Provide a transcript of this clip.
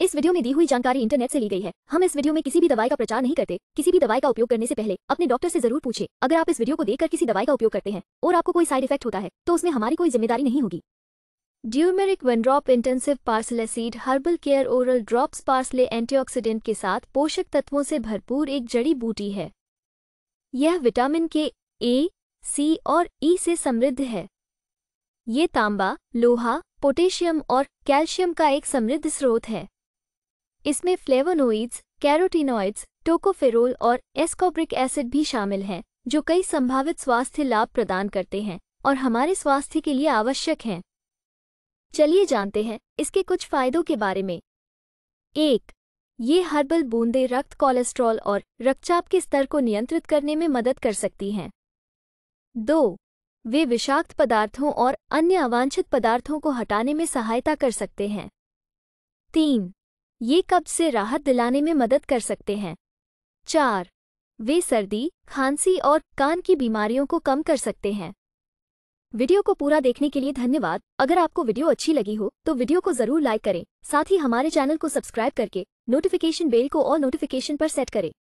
इस वीडियो में दी हुई जानकारी इंटरनेट से ली गई है हम इस वीडियो में किसी भी दवाई का प्रचार नहीं करते किसी भी दवाई का उपयोग करने से पहले अपने डॉक्टर से जरूर पूछे अगर आप इस वीडियो को देखकर किसी दवाई का उपयोग करते हैं और आपको कोई साइड इफेक्ट होता है तो उसमें हमारी कोई जिम्मेदारी नहीं होगी ड्यूमेरिक वनड्रॉप इंटेंसिव पार्सल acid herbal care oral drops parsley antioxidant के साथ पोषक तत्वों से भरपूर एक जड़ी बूटी है यह विटामिन के ए सी और ई e से समृद्ध है ये तांबा लोहा पोटेशियम और कैल्शियम का एक समृद्ध स्रोत है इसमें फ्लेवोनोइड्स कैरोटीनॉइड्स टोकोफेरोल और एस्कोब्रिक एसिड भी शामिल हैं जो कई संभावित स्वास्थ्य लाभ प्रदान करते हैं और हमारे स्वास्थ्य के लिए आवश्यक हैं चलिए जानते हैं इसके कुछ फायदों के बारे में एक ये हर्बल बूंदे रक्त कोलेस्ट्रॉल और रक्तचाप के स्तर को नियंत्रित करने में मदद कर सकती हैं दो वे विषाक्त पदार्थों और अन्य अवांछित पदार्थों को हटाने में सहायता कर सकते हैं तीन ये कब्ज से राहत दिलाने में मदद कर सकते हैं चार वे सर्दी खांसी और कान की बीमारियों को कम कर सकते हैं वीडियो को पूरा देखने के लिए धन्यवाद अगर आपको वीडियो अच्छी लगी हो तो वीडियो को जरूर लाइक करें साथ ही हमारे चैनल को सब्सक्राइब करके नोटिफिकेशन बेल को और नोटिफिकेशन पर सेट करें